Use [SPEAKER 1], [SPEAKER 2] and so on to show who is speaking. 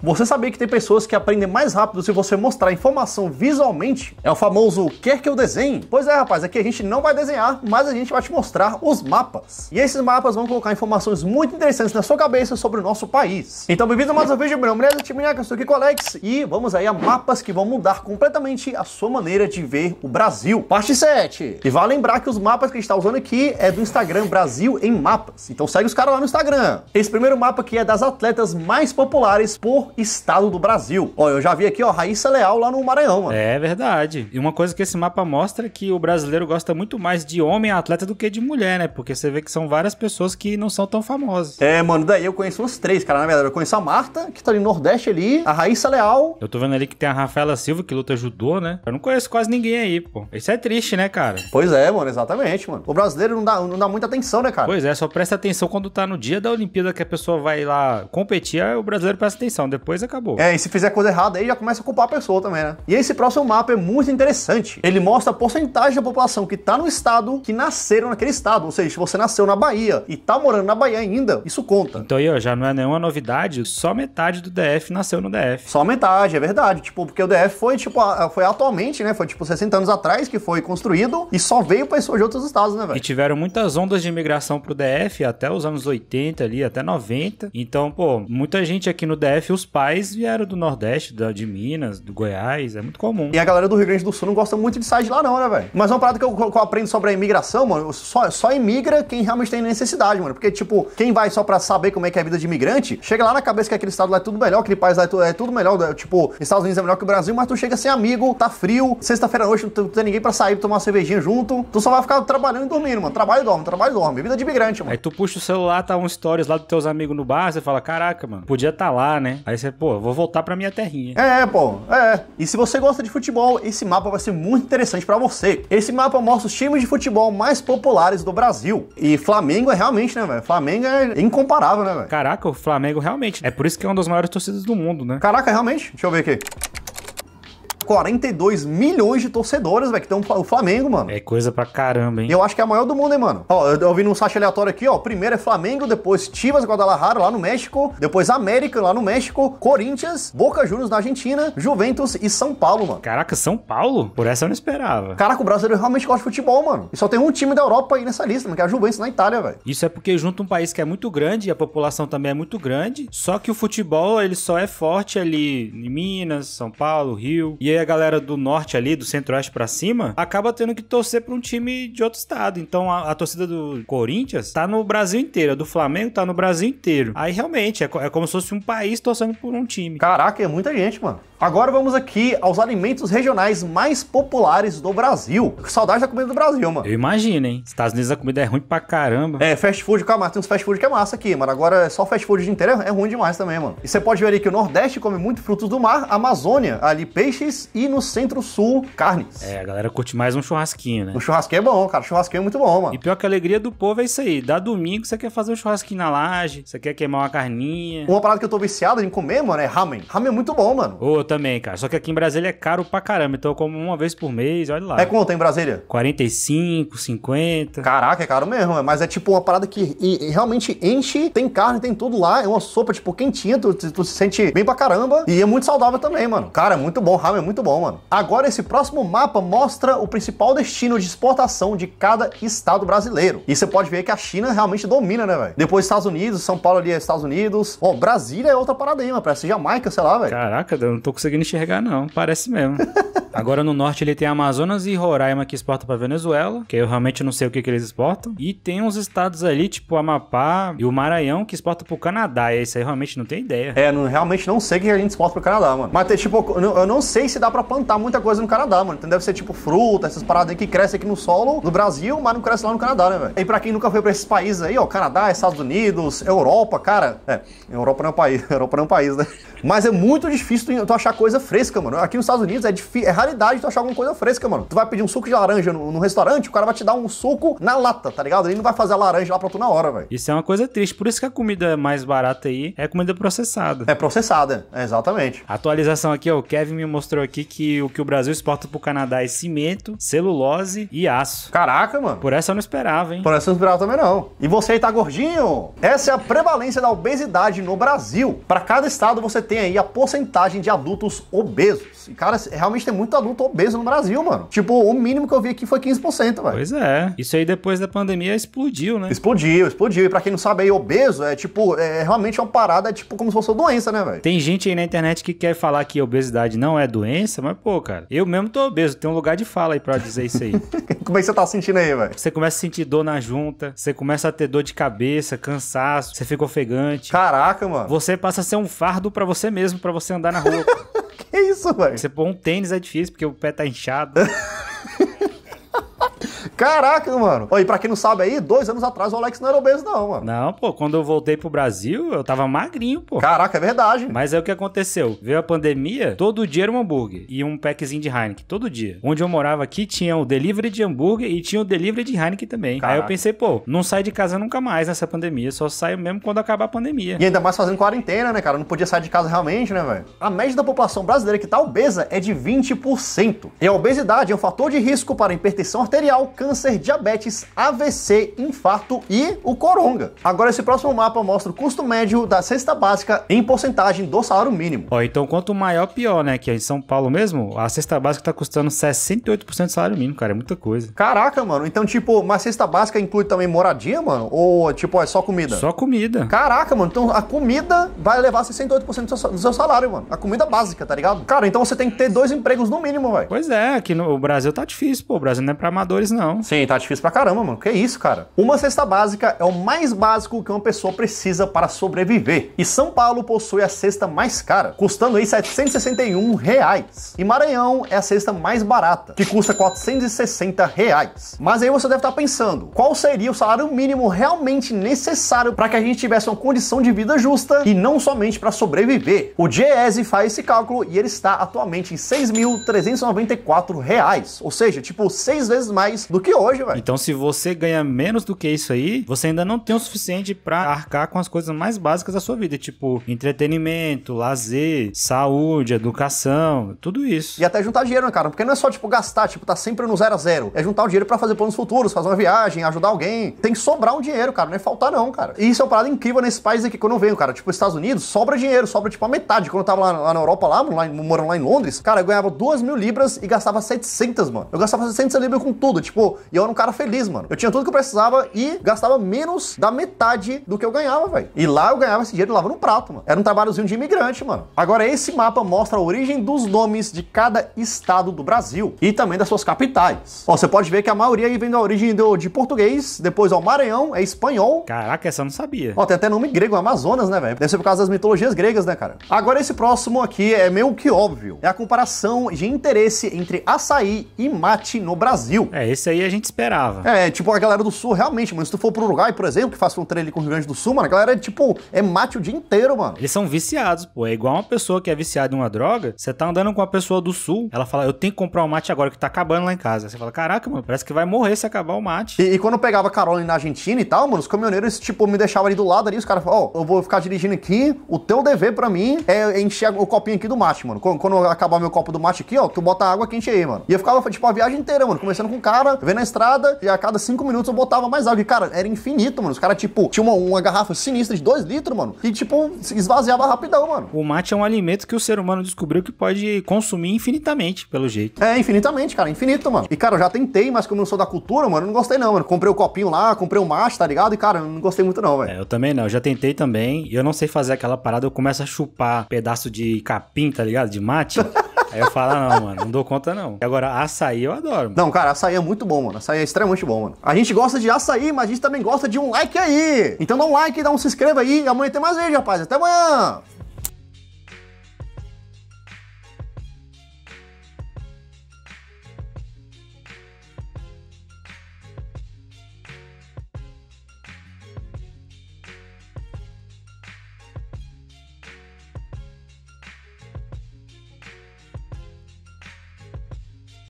[SPEAKER 1] Você sabia que tem pessoas que aprendem mais rápido se você mostrar informação visualmente? É o famoso quer que eu desenhe? Pois é, rapaz, aqui a gente não vai desenhar, mas a gente vai te mostrar os mapas. E esses mapas vão colocar informações muito interessantes na sua cabeça sobre o nosso país. Então, bem-vindo a mais um vídeo, meu nome é Timinhaca, estou aqui com o Alex e vamos aí a mapas que vão mudar completamente a sua maneira de ver o Brasil. Parte 7. E vale lembrar que os mapas que a gente está usando aqui é do Instagram Brasil em Mapas. Então segue os caras lá no Instagram. Esse primeiro mapa aqui é das atletas mais populares por
[SPEAKER 2] estado do Brasil. Ó, eu já vi aqui, ó, Raíssa Leal lá no Maranhão, mano. É verdade. E uma coisa que esse mapa mostra é que o brasileiro gosta muito mais de homem atleta do que de mulher, né? Porque você vê que são várias pessoas que não são tão famosas. É, mano, daí eu conheço uns três, cara. Na verdade, eu conheço a Marta, que tá ali no
[SPEAKER 1] Nordeste ali, a Raíssa Leal.
[SPEAKER 2] Eu tô vendo ali que tem a Rafaela Silva, que luta judô, né? Eu não conheço quase ninguém aí, pô. Isso é triste, né, cara? Pois é, mano, exatamente, mano. O brasileiro não dá, não dá muita atenção, né, cara? Pois é, só presta atenção quando tá no dia da Olimpíada que a pessoa vai lá competir, aí o brasileiro presta atenção depois acabou. É,
[SPEAKER 1] e se fizer coisa errada, aí já começa a culpar a pessoa também, né? E esse próximo mapa é muito interessante. Ele mostra a porcentagem da população que tá no estado que nasceram naquele estado. Ou seja, se você nasceu na Bahia e tá morando na Bahia ainda, isso conta.
[SPEAKER 2] Então aí, ó, já não é nenhuma novidade, só metade do DF
[SPEAKER 1] nasceu no DF. Só metade, é verdade. Tipo, porque o DF foi, tipo, foi atualmente, né? Foi tipo 60 anos atrás que foi construído e só veio pessoas de outros estados, né, velho? E
[SPEAKER 2] tiveram muitas ondas de imigração pro DF até os anos 80 ali, até 90. Então, pô, muita gente aqui no DF, os pais vieram do Nordeste, de Minas, do Goiás, é muito comum.
[SPEAKER 1] E a galera do Rio Grande do Sul não gosta muito de sair de lá, não, né, velho? Mas é uma parada que eu, que eu aprendo sobre a imigração, mano, só, só imigra quem realmente tem necessidade, mano. Porque, tipo, quem vai só pra saber como é que é a vida de imigrante, chega lá na cabeça que aquele estado lá é tudo melhor, aquele país lá é, tu, é tudo melhor. Né? Tipo, Estados Unidos é melhor que o Brasil, mas tu chega sem amigo, tá frio, sexta-feira à noite não tem ninguém pra sair pra tomar uma cervejinha junto. Tu só vai ficar trabalhando e dormindo, mano. Trabalho e dorme, trabalho e dorme. Vida de imigrante,
[SPEAKER 2] mano. Aí tu puxa o celular, tá um stories lá dos teus amigos no bar, você fala, caraca, mano, podia tá lá, né? Aí Aí você, pô, vou voltar pra minha terrinha. É, é,
[SPEAKER 1] pô, é. E se você gosta de futebol, esse mapa vai ser muito interessante para você. Esse mapa mostra os times de futebol mais populares do Brasil. E Flamengo é realmente, né, velho? Flamengo é incomparável, né, velho?
[SPEAKER 2] Caraca, o Flamengo realmente. É por isso que é uma das maiores torcidas do
[SPEAKER 1] mundo, né? Caraca, realmente? Deixa eu ver aqui. 42 milhões de torcedores, velho, que tem o Flamengo, mano. É coisa pra caramba, hein? E eu acho que é a maior do mundo, hein, mano. Ó, eu, eu vi num site aleatório aqui, ó. Primeiro é Flamengo, depois Chivas Guadalajara lá no México, depois América lá no México, Corinthians, Boca Juniors na Argentina, Juventus e São Paulo, mano.
[SPEAKER 2] Caraca, São Paulo? Por essa eu não esperava.
[SPEAKER 1] Caraca, o brasileiro realmente gosta de futebol, mano. E só tem um time da Europa aí nessa lista, mano, que é a Juventus na Itália, velho.
[SPEAKER 2] Isso é porque junta um país que é muito grande e a população também é muito grande, só que o futebol ele só é forte ali em Minas, São Paulo, Rio. E a galera do norte ali, do centro-oeste para cima, acaba tendo que torcer para um time de outro estado. Então a, a, torcida do Corinthians tá no Brasil inteiro, a do Flamengo tá no Brasil inteiro. Aí realmente é, é como se fosse um país torcendo por um time. Caraca, é muita gente, mano. Agora vamos aqui aos alimentos regionais mais populares
[SPEAKER 1] do Brasil. Saudade da comida do Brasil, mano.
[SPEAKER 2] Eu imagino, hein? Estados Unidos a comida é ruim pra caramba. É, fast
[SPEAKER 1] food, calma, tem uns fast food que é massa aqui, mano. Agora só fast food o dia inteiro é, é ruim demais também, mano. E você pode ver ali que o Nordeste come muito frutos do mar, Amazônia, ali peixes e no Centro-Sul, carnes.
[SPEAKER 2] É, a galera curte mais um churrasquinho, né? O churrasquinho é bom, cara. O churrasquinho é muito bom, mano. E pior que a alegria do povo é isso aí. Dá domingo, você quer fazer um churrasquinho na laje, você quer queimar uma carninha. Uma parada que eu tô viciado em comer, mano, é ramen. Ramen é muito bom, mano. Ô, oh, eu também, cara. Só que aqui em Brasília é caro pra caramba. Então eu como uma vez por mês, olha lá. É
[SPEAKER 1] quanto em Brasília? 45, 50. Caraca, é caro mesmo. É. Mas é tipo uma parada que e, e realmente enche, tem carne, tem tudo lá. É uma sopa, tipo, quentinha. Tu, tu, tu, se sente bem pra caramba. E é muito saudável também, mano. Cara, é muito bom. Ramen é muito muito bom, mano. Agora, esse próximo mapa mostra o principal destino de exportação de cada estado brasileiro. E você pode ver que a China realmente domina, né, velho? Depois Estados Unidos, São Paulo ali é Estados Unidos. Bom, Brasília é outra parada aí, mano. Parece Jamaica,
[SPEAKER 2] sei lá, velho. Caraca, eu não tô conseguindo enxergar, não. Parece mesmo. Agora no norte ele tem Amazonas e Roraima que exporta para Venezuela, que eu realmente não sei o que, que eles exportam. E tem uns estados ali, tipo Amapá e o Maranhão, que exporta pro Canadá. E isso aí realmente não tem ideia. É, não, realmente não sei o que a gente exporta pro Canadá, mano. Mas tipo, eu não sei se dá dá para plantar muita
[SPEAKER 1] coisa no Canadá, mano. Então deve ser tipo fruta, essas paradas aí que crescem aqui no solo do Brasil, mas não cresce lá no Canadá, né, velho? E pra quem nunca foi pra esses países aí, ó, Canadá, Estados Unidos, Europa, cara. É, Europa não é um país, Europa não é um país, né? Mas é muito difícil tu, achar coisa fresca, mano. Aqui nos Estados Unidos é, é raridade tu achar alguma coisa fresca, mano. Tu vai pedir um suco de laranja no, no restaurante, o cara vai te dar um suco na lata, tá ligado? Ele não vai fazer a laranja lá pra tu na hora,
[SPEAKER 2] velho. Isso é uma coisa triste. Por isso que a comida mais barata aí é comida processada. É processada, é, exatamente. Atualização aqui, ó. O Kevin me mostrou aqui que o que o Brasil exporta pro Canadá é cimento, celulose e aço. Caraca, mano. Por essa eu não esperava, hein? Por essa eu não esperava também não. E você aí
[SPEAKER 1] tá gordinho? Essa é a prevalência da obesidade no Brasil. Para cada estado você tem aí a porcentagem de adultos obesos. E cara, realmente tem muito adulto obeso no Brasil, mano. Tipo, o mínimo que eu vi aqui foi 15%, velho. Pois é.
[SPEAKER 2] Isso aí depois da pandemia explodiu, né? Explodiu,
[SPEAKER 1] explodiu. E pra quem não sabe aí, obeso é tipo, é realmente é uma parada, é tipo como se fosse uma doença, né, velho?
[SPEAKER 2] Tem gente aí na internet que quer falar que obesidade não é doença doença, mas pô, cara, eu mesmo tô obeso, tem um lugar de fala aí pra dizer isso aí. Como é que você tá sentindo aí, velho? Você começa a sentir dor na junta, você começa a ter dor de cabeça, cansaço, você fica ofegante. Caraca, mano. Você passa a ser um fardo para você mesmo, para você andar na rua. que isso, velho? Você pôr um tênis é difícil, porque o pé tá inchado. Caraca, mano. e pra quem não sabe aí, dois anos atrás o Alex não era obeso, não, mano. Não, pô, quando eu voltei pro Brasil, eu tava magrinho, pô. Caraca, é verdade. Mas é o que aconteceu. Veio a pandemia, todo dia era um hambúrguer e um packzinho de Heineken, todo dia. Onde eu morava aqui tinha o delivery de hambúrguer e tinha o delivery de Heineken também. Caraca. Aí eu pensei, pô, não saio de casa nunca mais nessa pandemia, só saio mesmo quando acabar a pandemia. E ainda mais fazendo quarentena, né, cara?
[SPEAKER 1] Não podia sair de casa realmente, né, velho? A média da população brasileira que tá obesa é de 20%. E a obesidade é um fator de risco para hipertensão arterial, câncer câncer, diabetes, AVC, infarto e o coronga. Agora esse próximo mapa mostra o custo médio da cesta básica em porcentagem do salário mínimo.
[SPEAKER 2] Ó, então quanto maior pior, né? Que é em São Paulo mesmo, a cesta básica tá custando 68% do salário mínimo, cara, é muita coisa.
[SPEAKER 1] Caraca, mano. Então tipo, uma cesta básica inclui também moradia, mano? Ou tipo, é só comida? Só comida. Caraca, mano. Então a comida vai levar 68% do seu, do seu salário, mano. A comida básica, tá ligado? Cara, então você tem que ter dois empregos no mínimo, velho.
[SPEAKER 2] Pois é, aqui no Brasil tá difícil,
[SPEAKER 1] pô. O Brasil não é pra amadores, não. Sim, tá difícil pra caramba, mano. Que isso, cara? Uma cesta básica é o mais básico que uma pessoa precisa para sobreviver. E São Paulo possui a cesta mais cara, custando aí 761 reais. E Maranhão é a cesta mais barata, que custa 460 reais. Mas aí você deve estar tá pensando, qual seria o salário mínimo realmente necessário para que a gente tivesse uma condição de vida justa e não somente para sobreviver? O DIEESE faz esse cálculo e ele está atualmente em 6.394 reais, ou seja, tipo
[SPEAKER 2] seis vezes mais do que que hoje, velho. Então, se você ganha menos do que isso aí, você ainda não tem o suficiente para arcar com as coisas mais básicas da sua vida, tipo entretenimento, lazer, saúde, educação, tudo isso. E até juntar dinheiro, né, cara? Porque não é só, tipo, gastar, tipo, tá sempre
[SPEAKER 1] no zero a zero. É juntar o dinheiro para fazer planos futuros, fazer uma viagem, ajudar alguém. Tem que sobrar um dinheiro, cara. Não é faltar, não, cara. E isso é uma parada incrível nesse país aqui quando eu venho, cara. Tipo, Estados Unidos, sobra dinheiro, sobra, tipo, a metade. Quando eu tava lá, lá na Europa, lá, lá, morando lá em Londres, cara, eu ganhava 2 mil libras e gastava 700, mano. Eu gastava 700 libras com tudo. Tipo, e eu era um cara feliz, mano. Eu tinha tudo que eu precisava e gastava menos da metade do que eu ganhava, velho. E lá eu ganhava esse dinheiro lavando no prato, mano. Era um trabalhozinho de imigrante, mano. Agora, esse mapa mostra a origem dos nomes de cada estado do Brasil e também das suas capitais. Ó, você pode ver que a maioria aí vem da origem do, de português, depois ao Maranhão, é espanhol. Caraca, essa eu não sabia. Ó, tem até nome grego, Amazonas, né, velho? Deve ser por causa das mitologias gregas, né, cara? Agora, esse próximo aqui é meio que óbvio. É a comparação de interesse entre açaí e mate no
[SPEAKER 2] Brasil. É, esse aí é a gente esperava.
[SPEAKER 1] É, tipo, a galera do Sul, realmente, mano, se tu for pro Uruguai, por exemplo, que faz fronteira
[SPEAKER 2] ali com o Rio Grande do Sul, mano, a galera, tipo, é mate o dia inteiro, mano. Eles são viciados, pô. É igual uma pessoa que é viciada em uma droga, você tá andando com uma pessoa do Sul, ela fala, eu tenho que comprar um mate agora que tá acabando lá em casa. Você fala, caraca, mano, parece que vai morrer se acabar o mate. E, e quando eu pegava carona na Argentina e tal, mano, os caminhoneiros,
[SPEAKER 1] tipo, me deixavam ali do lado ali, os caras falavam, ó, oh, eu vou ficar dirigindo aqui, o teu dever pra mim é encher o copinho aqui do mate, mano. Quando, quando acabar meu copo do mate aqui, ó, tu bota água quente aí, mano. E eu ficava, tipo, a viagem inteira, mano, começando com o cara, vendo na estrada e a cada cinco minutos eu botava mais água. E, cara, era infinito, mano. Os caras, tipo, tinha uma, uma, garrafa sinistra de dois litros, mano, e, tipo, esvaziava rapidão,
[SPEAKER 2] mano. O mate é um alimento que o ser humano descobriu que pode consumir infinitamente, pelo jeito.
[SPEAKER 1] É, infinitamente, cara, infinito, mano. E, cara, eu já tentei, mas como eu não sou da cultura, mano, eu não gostei não, mano. Comprei o um copinho lá, comprei o um mate, tá ligado? E, cara, eu não gostei
[SPEAKER 2] muito não, velho. É, eu também não. Eu já tentei também. E eu não sei fazer aquela parada, eu começo a chupar pedaço de capim, tá ligado? De mate. Aí eu falo, ah, não, mano, não dou conta não. E agora, açaí eu adoro. Mano. Não,
[SPEAKER 1] cara, açaí é muito bom, mano. Açaí é extremamente bom, mano. A gente gosta de açaí, mas a gente também gosta de um like aí. Então dá um like, dá um se inscreva aí. E Amanhã tem mais vídeo, rapaz. Até amanhã!